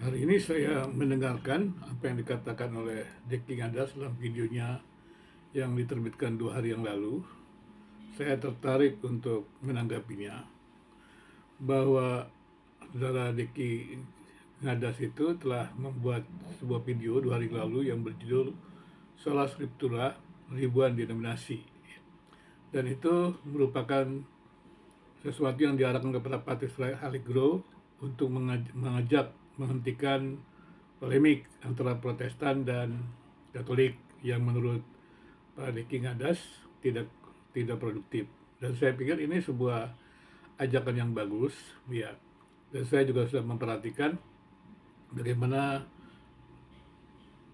Hari ini saya mendengarkan apa yang dikatakan oleh Jackie Gandas dalam videonya yang diterbitkan dua hari yang lalu. Saya tertarik untuk menanggapinya bahwa saudara Deki Ngadas itu telah membuat sebuah video dua hari lalu yang berjudul Sola Scriptura Ribuan Denominasi. Dan itu merupakan sesuatu yang diarahkan kepada Patrice Haligro untuk mengajak menghentikan polemik antara Protestan dan Katolik yang menurut Pak King Adas tidak tidak produktif. Dan saya pikir ini sebuah ajakan yang bagus, ya. Dan saya juga sudah memperhatikan bagaimana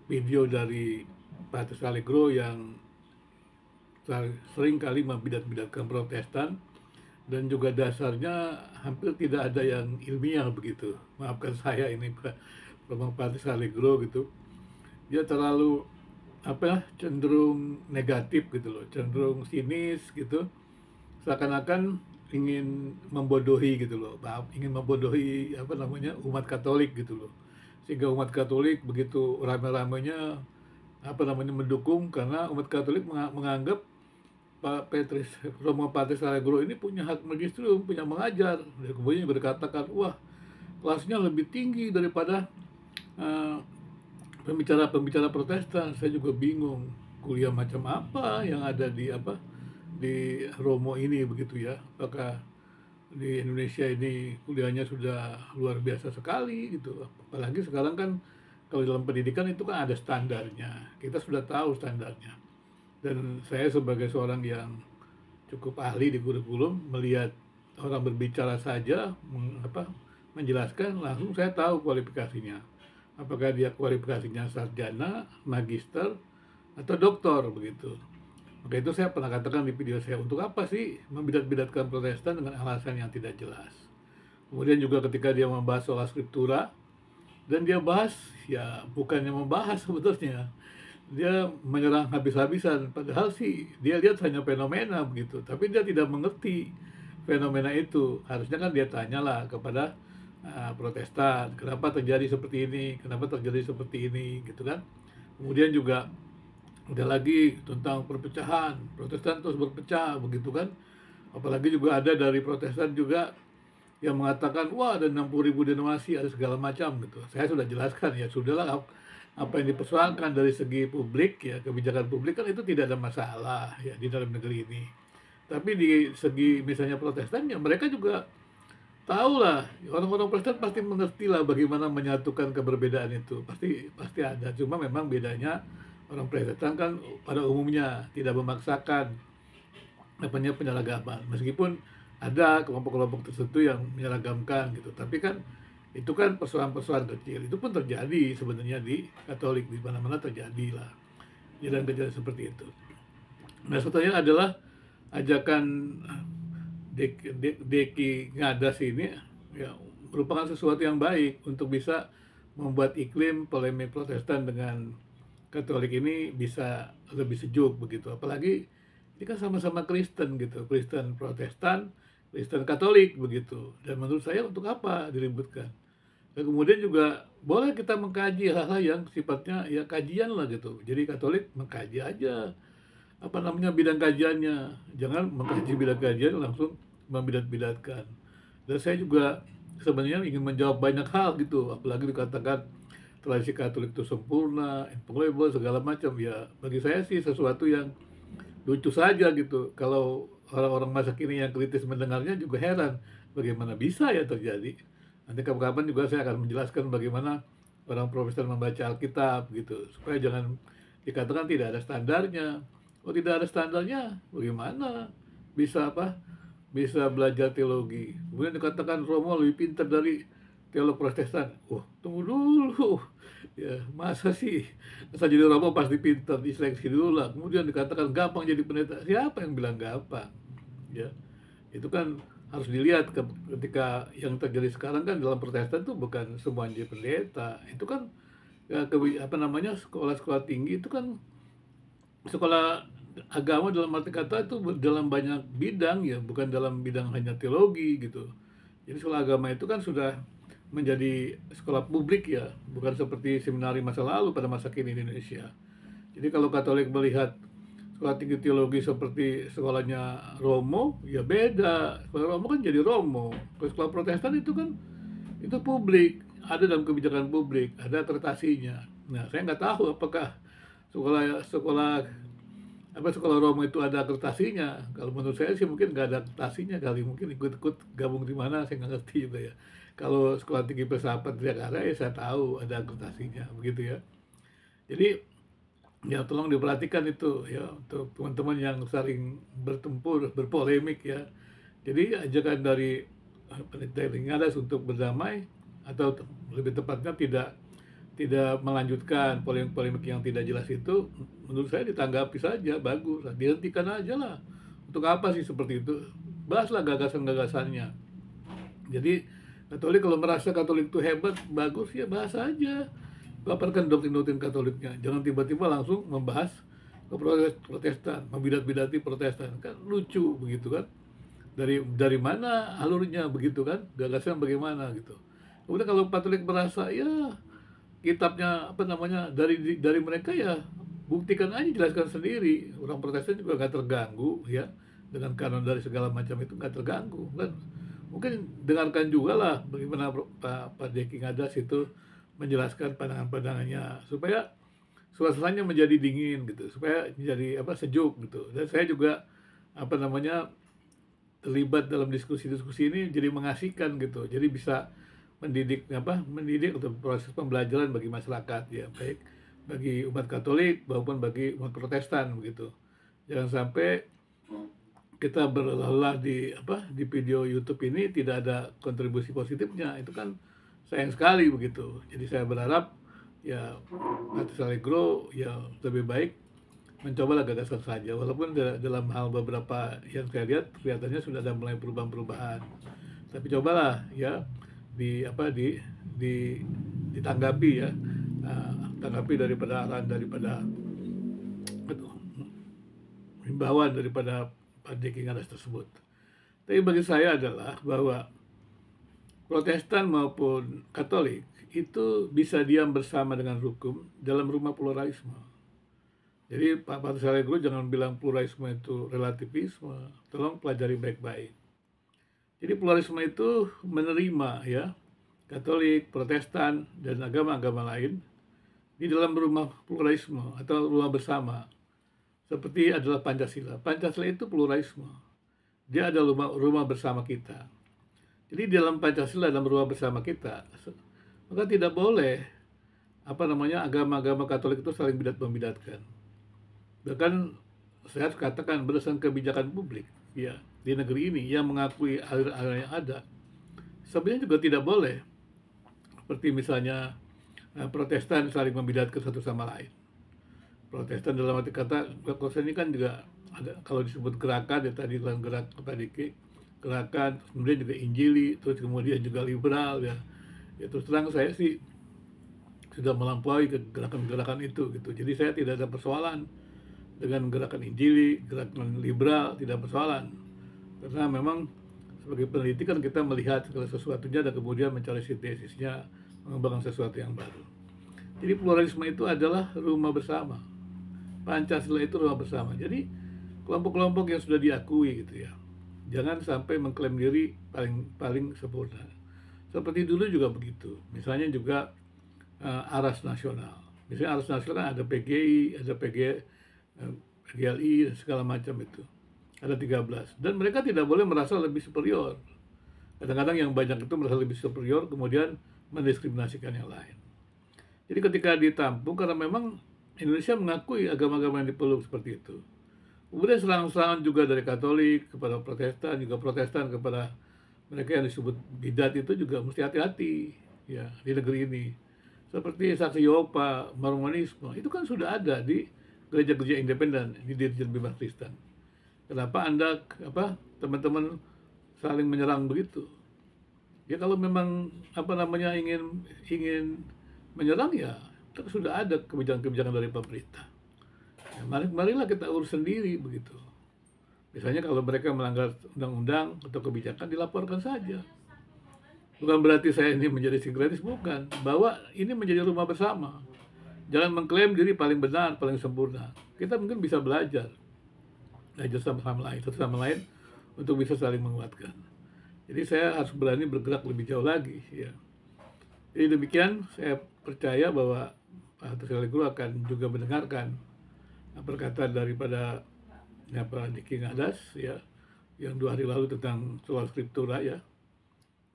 video dari Pak Salegro yang sering kali membidat-bidatkan Protestan dan juga dasarnya hampir tidak ada yang ilmiah begitu. Maafkan saya ini Pak Romo Pati Saligro gitu. Dia terlalu apa cenderung negatif gitu loh, cenderung sinis gitu. Seakan-akan ingin membodohi gitu loh, maaf, ingin membodohi apa namanya umat Katolik gitu loh. Sehingga umat Katolik begitu rame-ramenya apa namanya mendukung karena umat Katolik menganggap Pak Petrus Romo Patris guru ini punya hak magisterium, punya mengajar. Dia kemudian berkatakan, wah kelasnya lebih tinggi daripada eh, pembicara-pembicara uh, Protestan. Saya juga bingung kuliah macam apa yang ada di apa di Romo ini begitu ya. Apakah di Indonesia ini kuliahnya sudah luar biasa sekali gitu. Apalagi sekarang kan kalau dalam pendidikan itu kan ada standarnya. Kita sudah tahu standarnya dan saya sebagai seorang yang cukup ahli di kurikulum melihat orang berbicara saja meng, apa, menjelaskan langsung saya tahu kualifikasinya apakah dia kualifikasinya sarjana magister atau doktor begitu maka itu saya pernah katakan di video saya untuk apa sih membidat-bidatkan Protestan dengan alasan yang tidak jelas kemudian juga ketika dia membahas soal skriptura dan dia bahas ya bukannya membahas sebetulnya dia menyerang habis-habisan padahal sih dia lihat hanya fenomena begitu tapi dia tidak mengerti fenomena itu harusnya kan dia tanyalah kepada uh, protestan kenapa terjadi seperti ini kenapa terjadi seperti ini gitu kan kemudian juga ada lagi tentang perpecahan protestan terus berpecah begitu kan apalagi juga ada dari protestan juga yang mengatakan wah ada 60 ribu denomasi ada segala macam gitu saya sudah jelaskan ya sudahlah apa yang dipersoalkan dari segi publik ya kebijakan publik kan itu tidak ada masalah ya di dalam negeri ini tapi di segi misalnya Protestan ya mereka juga tahu lah orang-orang Protestan pasti mengerti lah bagaimana menyatukan keberbedaan itu pasti pasti ada cuma memang bedanya orang Protestan kan pada umumnya tidak memaksakan apanya penyeragaman meskipun ada kelompok-kelompok tertentu yang menyeragamkan gitu tapi kan itu kan persoalan-persoalan kecil itu pun terjadi sebenarnya di Katolik di mana-mana terjadi lah kejadian-kejadian seperti itu. Nah sebetulnya adalah ajakan Deki, Deki Ngadas ini ya merupakan sesuatu yang baik untuk bisa membuat iklim polemik Protestan dengan Katolik ini bisa lebih sejuk begitu. Apalagi ini kan sama-sama Kristen gitu, Kristen Protestan, Kristen Katolik begitu. Dan menurut saya untuk apa diributkan? Dan kemudian juga boleh kita mengkaji hal-hal yang sifatnya ya kajian lah gitu. Jadi Katolik mengkaji aja apa namanya bidang kajiannya. Jangan mengkaji bidang kajian langsung membidat-bidatkan. Dan saya juga sebenarnya ingin menjawab banyak hal gitu, apalagi dikatakan tradisi Katolik itu sempurna, infallible segala macam ya. Bagi saya sih sesuatu yang lucu saja gitu. Kalau orang-orang masa kini yang kritis mendengarnya juga heran bagaimana bisa ya terjadi Nanti kapan-kapan juga saya akan menjelaskan bagaimana orang profesor membaca Alkitab gitu, supaya jangan dikatakan tidak ada standarnya. Oh tidak ada standarnya, bagaimana bisa apa? Bisa belajar teologi. Kemudian dikatakan Romo lebih pintar dari teolog Protestan. Oh tunggu dulu, ya masa sih masa jadi Romo pasti pintar diseleksi dulu lah. Kemudian dikatakan gampang jadi pendeta. Siapa yang bilang gampang? Ya itu kan harus dilihat ketika yang terjadi sekarang kan dalam Protestan itu bukan semuanya pendeta itu kan ya, ke, apa namanya sekolah-sekolah tinggi itu kan sekolah agama dalam arti kata itu dalam banyak bidang ya bukan dalam bidang hanya teologi gitu jadi sekolah agama itu kan sudah menjadi sekolah publik ya bukan seperti seminari masa lalu pada masa kini di Indonesia jadi kalau Katolik melihat sekolah tinggi teologi seperti sekolahnya Romo ya beda sekolah Romo kan jadi Romo kalau sekolah Protestan itu kan itu publik ada dalam kebijakan publik ada tertasinya. nah saya nggak tahu apakah sekolah sekolah apa sekolah Romo itu ada kertasinya kalau menurut saya sih mungkin nggak ada kertasinya kali mungkin ikut-ikut gabung di mana saya nggak ngerti gitu ya kalau sekolah tinggi di Jakarta ya saya tahu ada kertasinya begitu ya jadi Ya, tolong diperhatikan itu ya untuk teman-teman yang sering bertempur, berpolemik ya. Jadi ajakan dari eh, penelitian Lingadas untuk berdamai atau lebih tepatnya tidak tidak melanjutkan polemik-polemik yang tidak jelas itu menurut saya ditanggapi saja bagus nah, dihentikan aja lah untuk apa sih seperti itu bahaslah gagasan-gagasannya jadi Katolik kalau merasa Katolik itu hebat bagus ya bahas aja paparkan doktrin-doktrin Katoliknya. Jangan tiba-tiba langsung membahas ke Protestan, membidat-bidati Protestan. Kan lucu begitu kan. Dari dari mana alurnya begitu kan? Gagasan bagaimana gitu. Kemudian kalau Katolik merasa ya kitabnya apa namanya dari dari mereka ya buktikan aja jelaskan sendiri orang Protestan juga nggak terganggu ya dengan kanon dari segala macam itu nggak terganggu kan mungkin dengarkan juga lah bagaimana Pak Pak Jeki Ngadas itu menjelaskan pandangan-pandangannya supaya suasananya menjadi dingin gitu supaya menjadi apa sejuk gitu dan saya juga apa namanya terlibat dalam diskusi-diskusi ini jadi mengasihkan gitu jadi bisa mendidik apa mendidik untuk proses pembelajaran bagi masyarakat ya baik bagi umat Katolik maupun bagi umat Protestan begitu jangan sampai kita berlelah di apa di video YouTube ini tidak ada kontribusi positifnya itu kan sayang sekali begitu jadi saya berharap ya saya grow ya lebih baik mencoba mencobalah gagasan saja walaupun dalam hal beberapa yang saya lihat kelihatannya sudah ada mulai perubahan-perubahan tapi cobalah ya di apa di di ditanggapi ya uh, tanggapi daripada arahan daripada himbauan daripada pandekingan tersebut tapi bagi saya adalah bahwa Protestan maupun Katolik itu bisa diam bersama dengan hukum dalam rumah pluralisme. Jadi Pak Patrisalia dulu jangan bilang pluralisme itu relativisme, tolong pelajari baik-baik. Jadi pluralisme itu menerima ya Katolik, Protestan, dan agama-agama lain di dalam rumah pluralisme atau rumah bersama. Seperti adalah Pancasila. Pancasila itu pluralisme. Dia adalah rumah, rumah bersama kita jadi dalam Pancasila dalam ruang bersama kita, maka tidak boleh apa namanya agama-agama Katolik itu saling bidat membidatkan. Bahkan saya harus katakan berdasarkan kebijakan publik ya di negeri ini yang mengakui aliran-aliran yang ada sebenarnya juga tidak boleh seperti misalnya eh, Protestan saling membidatkan satu sama lain. Protestan dalam arti kata kalau ini kan juga ada kalau disebut gerakan ya tadi dalam gerak tadi gerakan kemudian juga injili terus kemudian juga liberal ya ya terus terang saya sih sudah melampaui ke gerakan-gerakan itu gitu jadi saya tidak ada persoalan dengan gerakan injili gerakan liberal tidak persoalan karena memang sebagai peneliti kan kita melihat segala sesuatunya dan kemudian mencari sintesisnya mengembangkan sesuatu yang baru jadi pluralisme itu adalah rumah bersama Pancasila itu rumah bersama jadi kelompok-kelompok yang sudah diakui gitu ya Jangan sampai mengklaim diri paling paling sempurna. Seperti dulu juga begitu. Misalnya juga uh, Aras Nasional. Misalnya Aras Nasional kan ada PGI, ada PG, uh, dan segala macam itu. Ada 13. Dan mereka tidak boleh merasa lebih superior. Kadang-kadang yang banyak itu merasa lebih superior, kemudian mendiskriminasikan yang lain. Jadi ketika ditampung, karena memang Indonesia mengakui agama-agama yang dipeluk seperti itu Kemudian serangan-serangan juga dari Katolik kepada Protestan, juga Protestan kepada mereka yang disebut bidat itu juga mesti hati-hati ya di negeri ini. Seperti Saksi Yopa, Mormonisme, itu kan sudah ada di gereja-gereja independen di Dirjen Bebas Kristen. Kenapa Anda apa teman-teman saling menyerang begitu? Ya kalau memang apa namanya ingin ingin menyerang ya, kan sudah ada kebijakan-kebijakan dari pemerintah mari, marilah kita urus sendiri begitu. Misalnya kalau mereka melanggar undang-undang atau kebijakan dilaporkan saja. Bukan berarti saya ini menjadi sinkretis, bukan. Bahwa ini menjadi rumah bersama. Jangan mengklaim diri paling benar, paling sempurna. Kita mungkin bisa belajar. Belajar sama sama lain, satu sama lain untuk bisa saling menguatkan. Jadi saya harus berani bergerak lebih jauh lagi. Ya. Jadi demikian, saya percaya bahwa Pak guru akan juga mendengarkan perkataan daripada Pak Diki Ngadas ya yang dua hari lalu tentang soal skriptura ya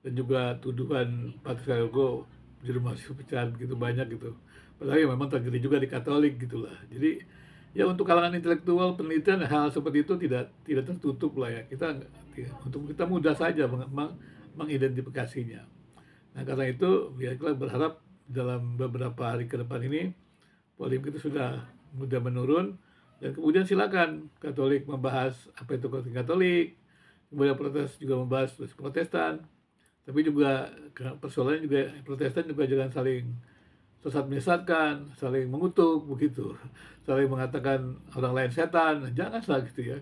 dan juga tuduhan Pak Sayogo jadi masih pecahan gitu banyak gitu padahal ya memang terjadi juga di Katolik gitulah jadi ya untuk kalangan intelektual penelitian hal seperti itu tidak tidak tertutup lah ya kita untuk kita mudah saja meng, meng, mengidentifikasinya nah karena itu ya kita berharap dalam beberapa hari ke depan ini polim kita sudah mudah menurun dan kemudian silakan Katolik membahas apa itu konflik Katolik, kemudian Protestan juga membahas Protestan, tapi juga persoalan juga Protestan juga jangan saling sesat menyesatkan, saling mengutuk begitu, saling mengatakan orang lain setan, nah, janganlah gitu ya.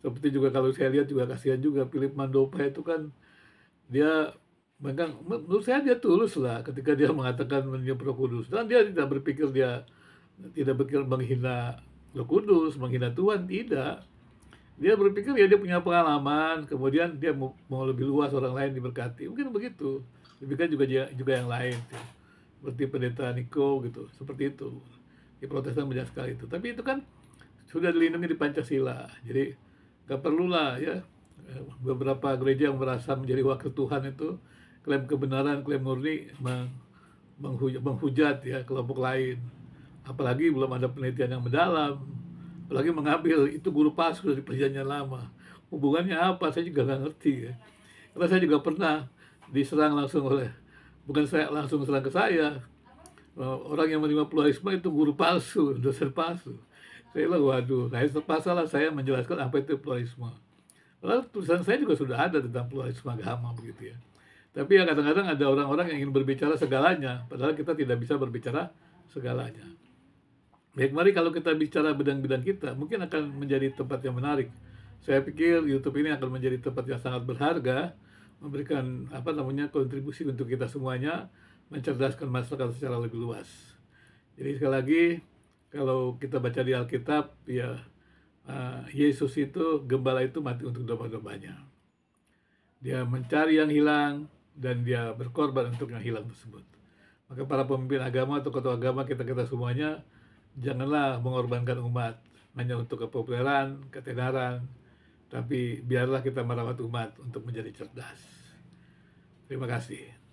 Seperti juga kalau saya lihat juga kasihan juga Philip Mandopa itu kan dia memang menurut saya dia tulus lah ketika dia mengatakan menyebut kudus dan dia tidak berpikir dia tidak berpikir menghina Roh Kudus, menghina Tuhan, tidak. Dia berpikir ya dia punya pengalaman, kemudian dia mau, lebih luas orang lain diberkati. Mungkin begitu. Demikian juga juga yang lain. Gitu. Seperti pendeta Niko gitu, seperti itu. Di Protestan banyak sekali itu. Tapi itu kan sudah dilindungi di Pancasila. Jadi gak perlulah ya beberapa gereja yang merasa menjadi wakil Tuhan itu klaim kebenaran, klaim murni menghujat, menghujat ya kelompok lain apalagi belum ada penelitian yang mendalam, apalagi mengambil itu guru palsu dari perjanjian lama. Hubungannya apa? Saya juga nggak ngerti ya. Karena saya juga pernah diserang langsung oleh bukan saya langsung serang ke saya. Eh, orang yang menerima pluralisme itu guru palsu, dosen palsu. Saya bilang, waduh, nah terpaksa lah saya menjelaskan apa itu pluralisme. Lalu tulisan saya juga sudah ada tentang pluralisme agama begitu ya. Tapi ya kadang-kadang ada orang-orang yang ingin berbicara segalanya, padahal kita tidak bisa berbicara segalanya. Baik, ya, mari kalau kita bicara bidang-bidang kita, mungkin akan menjadi tempat yang menarik. Saya pikir YouTube ini akan menjadi tempat yang sangat berharga, memberikan apa namanya kontribusi untuk kita semuanya, mencerdaskan masyarakat secara lebih luas. Jadi sekali lagi, kalau kita baca di Alkitab, ya uh, Yesus itu gembala itu mati untuk domba-dombanya. Dia mencari yang hilang dan dia berkorban untuk yang hilang tersebut. Maka para pemimpin agama atau ketua agama kita kita semuanya janganlah mengorbankan umat hanya untuk kepopuleran, ketenaran, tapi biarlah kita merawat umat untuk menjadi cerdas. Terima kasih.